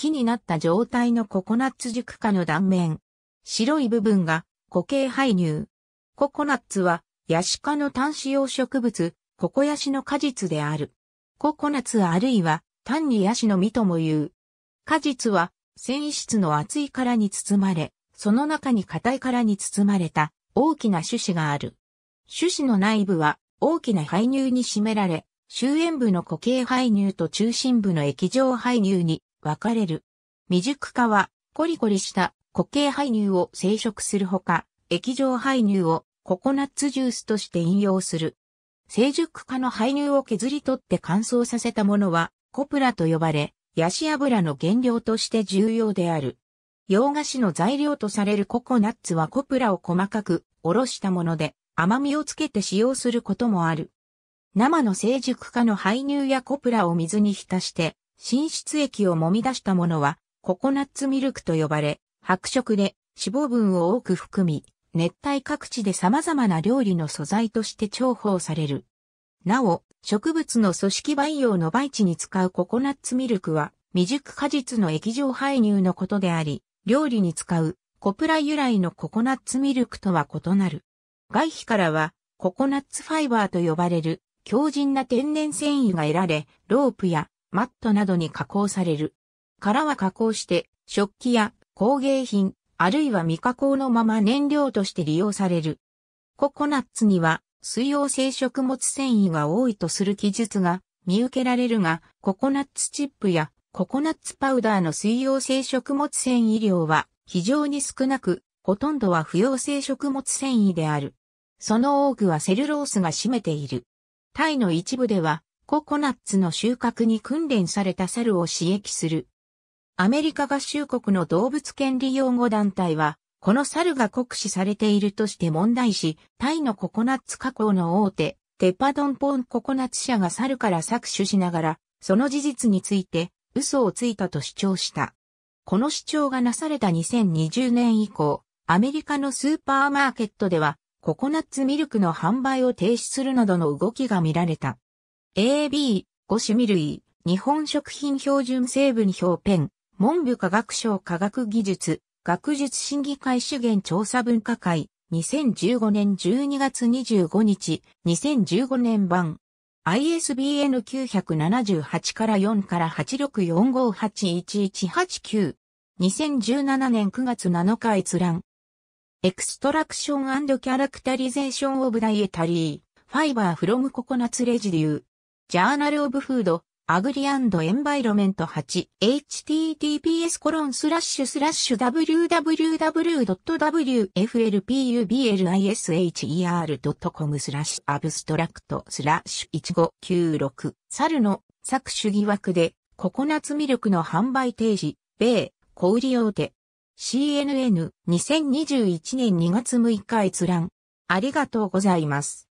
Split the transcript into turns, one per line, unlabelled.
木になった状態のココナッツ熟果の断面。白い部分が固形排乳。ココナッツはヤシ科の単子葉植物、ココヤシの果実である。ココナッツあるいは単にヤシの実とも言う。果実は繊維質の厚い殻に包まれ、その中に硬い殻に包まれた大きな種子がある。種子の内部は大きな排乳に占められ、周縁部の固形排乳と中心部の液状排乳に分かれる。未熟化は、コリコリした固形排乳を生殖するほか、液状排乳をココナッツジュースとして飲用する。成熟化の排乳を削り取って乾燥させたものは、コプラと呼ばれ、ヤシ油の原料として重要である。洋菓子の材料とされるココナッツはコプラを細かくおろしたもので、甘みをつけて使用することもある。生の成熟化の排乳やコプラを水に浸して、浸出液を揉み出したものは、ココナッツミルクと呼ばれ、白色で脂肪分を多く含み、熱帯各地で様々な料理の素材として重宝される。なお、植物の組織培養の培地に使うココナッツミルクは、未熟果実の液状排入のことであり、料理に使うコプラ由来のココナッツミルクとは異なる。外皮からはココナッツファイバーと呼ばれる強靭な天然繊維が得られ、ロープやマットなどに加工される。殻は加工して、食器や工芸品、あるいは未加工のまま燃料として利用される。ココナッツには水溶性食物繊維が多いとする記述が見受けられるが、ココナッツチップやココナッツパウダーの水溶性食物繊維量は非常に少なく、ほとんどは不溶性食物繊維である。その多くはセルロースが占めている。タイの一部ではココナッツの収穫に訓練された猿を刺激する。アメリカ合衆国の動物権利擁護団体は、この猿が酷使されているとして問題し、タイのココナッツ加工の大手、テパドンポンココナッツ社が猿から搾取しながら、その事実について嘘をついたと主張した。この主張がなされた2020年以降、アメリカのスーパーマーケットでは、ココナッツミルクの販売を停止するなどの動きが見られた。AB、五種味類、日本食品標準成分表ペン、文部科学省科学技術、学術審議会主言調査文化会、2015年12月25日、2015年版、ISBN 978から4から864581189、2017年9月7日閲覧、エクストラクションキャラクタリゼーションオブダイエタリー、ファイバーフロムココナッツレジデュー、ジャーナルオブフード、アグリアンドエンバイロメント 8https コロンスラッシュスラッシュ www.wflpublisher.com スラッシュアブストラクトスラッシュ1596猿の作取疑惑でココナッツミルクの販売停止、米、小売大手 CNN2021 年2月6日閲覧ありがとうございます。